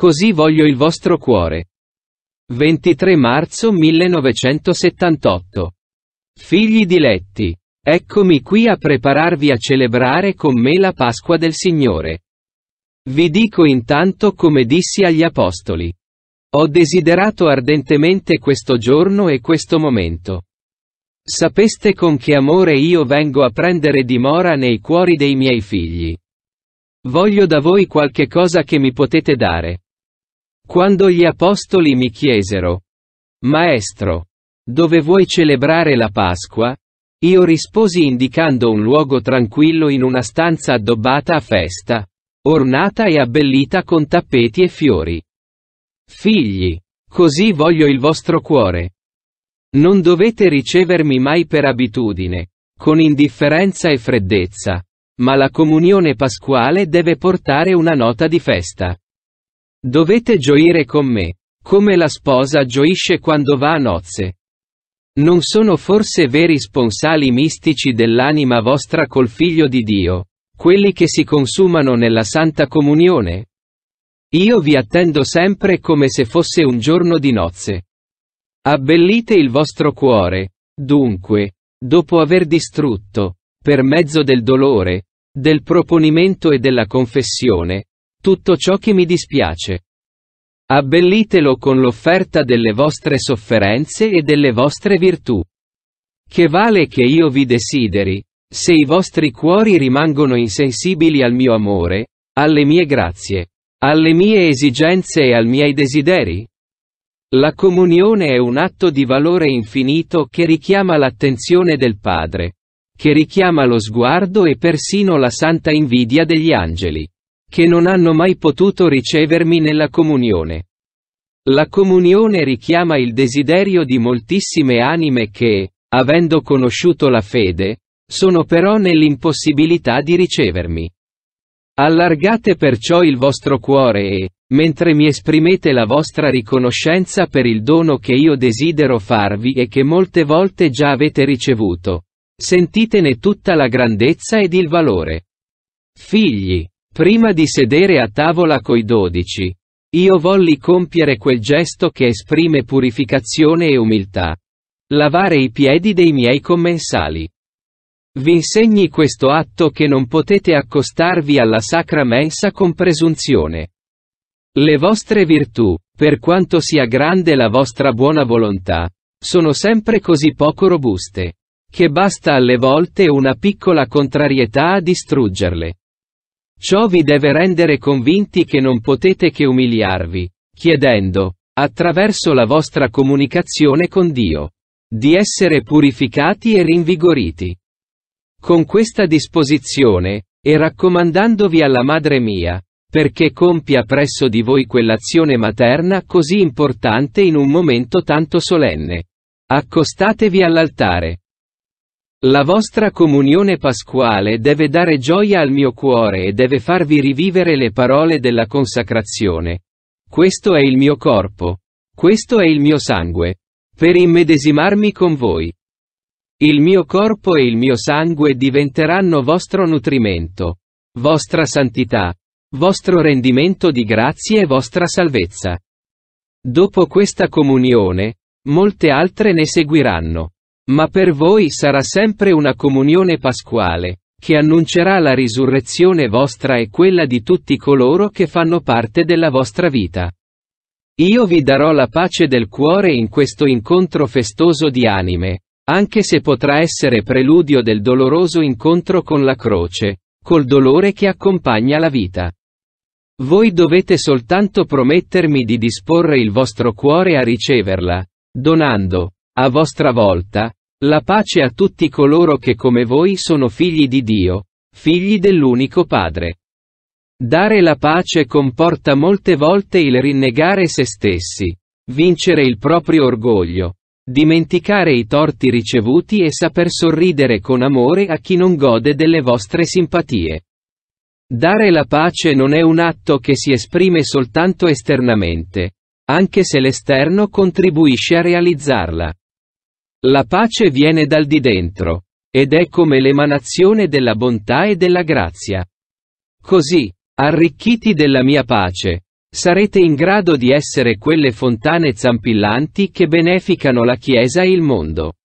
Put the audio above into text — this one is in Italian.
Così voglio il vostro cuore. 23 marzo 1978. Figli diletti, eccomi qui a prepararvi a celebrare con me la Pasqua del Signore. Vi dico intanto come dissi agli Apostoli. Ho desiderato ardentemente questo giorno e questo momento. Sapeste con che amore io vengo a prendere dimora nei cuori dei miei figli. Voglio da voi qualche cosa che mi potete dare. Quando gli apostoli mi chiesero, Maestro, dove vuoi celebrare la Pasqua? Io risposi indicando un luogo tranquillo in una stanza addobbata a festa, ornata e abbellita con tappeti e fiori. Figli, così voglio il vostro cuore. Non dovete ricevermi mai per abitudine, con indifferenza e freddezza, ma la comunione pasquale deve portare una nota di festa. Dovete gioire con me, come la sposa gioisce quando va a nozze. Non sono forse veri sponsali mistici dell'anima vostra col Figlio di Dio, quelli che si consumano nella Santa Comunione? Io vi attendo sempre come se fosse un giorno di nozze. Abbellite il vostro cuore, dunque, dopo aver distrutto, per mezzo del dolore, del proponimento e della confessione, tutto ciò che mi dispiace. Abbellitelo con l'offerta delle vostre sofferenze e delle vostre virtù. Che vale che io vi desideri, se i vostri cuori rimangono insensibili al mio amore, alle mie grazie, alle mie esigenze e ai miei desideri? La comunione è un atto di valore infinito che richiama l'attenzione del Padre, che richiama lo sguardo e persino la santa invidia degli angeli che non hanno mai potuto ricevermi nella comunione. La comunione richiama il desiderio di moltissime anime che, avendo conosciuto la fede, sono però nell'impossibilità di ricevermi. Allargate perciò il vostro cuore e, mentre mi esprimete la vostra riconoscenza per il dono che io desidero farvi e che molte volte già avete ricevuto, sentitene tutta la grandezza ed il valore. Figli, Prima di sedere a tavola coi dodici, io volli compiere quel gesto che esprime purificazione e umiltà. Lavare i piedi dei miei commensali. Vi insegni questo atto che non potete accostarvi alla sacra mensa con presunzione. Le vostre virtù, per quanto sia grande la vostra buona volontà, sono sempre così poco robuste, che basta alle volte una piccola contrarietà a distruggerle. Ciò vi deve rendere convinti che non potete che umiliarvi, chiedendo, attraverso la vostra comunicazione con Dio, di essere purificati e rinvigoriti. Con questa disposizione, e raccomandandovi alla Madre mia, perché compia presso di voi quell'azione materna così importante in un momento tanto solenne. Accostatevi all'altare. La vostra comunione pasquale deve dare gioia al mio cuore e deve farvi rivivere le parole della consacrazione. Questo è il mio corpo. Questo è il mio sangue. Per immedesimarmi con voi. Il mio corpo e il mio sangue diventeranno vostro nutrimento, vostra santità, vostro rendimento di grazie e vostra salvezza. Dopo questa comunione, molte altre ne seguiranno. Ma per voi sarà sempre una comunione pasquale, che annuncerà la risurrezione vostra e quella di tutti coloro che fanno parte della vostra vita. Io vi darò la pace del cuore in questo incontro festoso di anime, anche se potrà essere preludio del doloroso incontro con la croce, col dolore che accompagna la vita. Voi dovete soltanto promettermi di disporre il vostro cuore a riceverla, donando, a vostra volta, la pace a tutti coloro che come voi sono figli di Dio, figli dell'unico Padre. Dare la pace comporta molte volte il rinnegare se stessi, vincere il proprio orgoglio, dimenticare i torti ricevuti e saper sorridere con amore a chi non gode delle vostre simpatie. Dare la pace non è un atto che si esprime soltanto esternamente, anche se l'esterno contribuisce a realizzarla. La pace viene dal di dentro, ed è come l'emanazione della bontà e della grazia. Così, arricchiti della mia pace, sarete in grado di essere quelle fontane zampillanti che beneficano la Chiesa e il mondo.